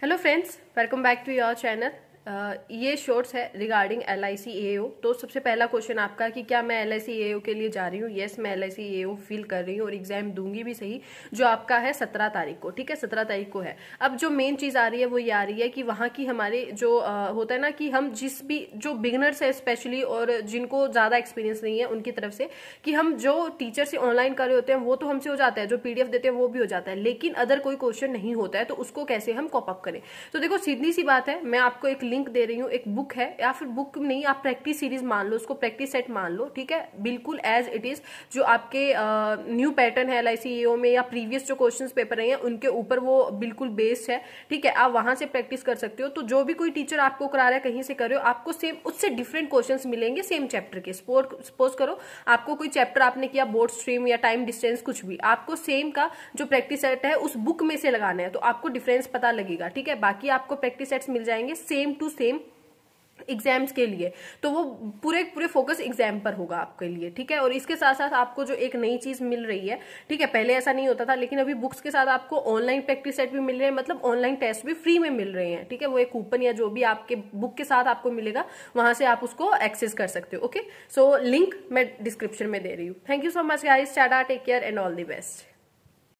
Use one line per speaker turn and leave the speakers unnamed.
hello friends welcome back to your channel ये shorts है regarding L I C A O तो सबसे पहला क्वेश्चन आपका कि क्या मैं एल आई सी ए ओ के लिए जा रही हूँ येस मैं एल आई सी ए ओ कर रही हूँ और एग्जाम दूंगी भी सही जो आपका है सत्रह तारीख को ठीक है सत्रह तारीख को है अब जो मेन चीज़ आ रही है वो ये आ रही है कि वहाँ की हमारे जो आ, होता है ना कि हम जिस भी जो बिगनर्स है स्पेशली और जिनको ज़्यादा एक्सपीरियंस नहीं है उनकी तरफ से कि हम जो टीचर से ऑनलाइन कर रहे होते हैं वो तो हमसे हो जाता है जो पी देते हैं वो भी हो जाता है लेकिन अदर कोई क्वेश्चन नहीं होता है तो उसको कैसे हम कॉपअप करें तो देखो सीधी सी बात है मैं आपको एक लिंक लिंक दे रही हूँ एक बुक है या फिर बुक नहीं आप प्रैक्टिस सीरीज मान लो उसको प्रैक्टिस सेट मान लो ठीक है बिल्कुल एज इट इज जो आपके न्यू पैटर्न है एल आई e में या प्रीवियस जो क्वेश्चन पेपर रहे हैं उनके ऊपर वो बिल्कुल बेस्ड है ठीक है आप वहां से प्रैक्टिस कर सकते हो तो जो भी कोई टीचर आपको करा रहा है कहीं से कर रहे हो आपको सेम उससे डिफरेंट क्वेश्चन मिलेंगे सेम चैप्टर के सपोज करो आपको कोई चैप्टर आपने किया बोर्ड स्ट्रीम या टाइम डिस्टेंस कुछ भी आपको सेम का जो प्रैक्टिस सेट है उस बुक में से लगाना है तो आपको डिफरेंस पता लगेगा ठीक है बाकी आपको प्रैक्टिस सेट्स मिल जाएंगे सेम टू सेम एग्जाम्स के लिए तो वो पूरे पूरे फोकस एग्जाम पर होगा आपके लिए ठीक है और इसके साथ साथ आपको जो एक नई चीज मिल रही है ठीक है पहले ऐसा नहीं होता था लेकिन अभी बुक्स के साथ आपको ऑनलाइन प्रैक्टिस सेट भी मिल रहे हैं मतलब ऑनलाइन टेस्ट भी फ्री में मिल रहे हैं ठीक है वो एक कूपन या जो भी आपके बुक के साथ आपको मिलेगा वहां से आप उसको एक्सेस कर सकते हो ओके सो लिंक मैं डिस्क्रिप्शन में दे रही हूँ thank you so much guys tata take care and all the best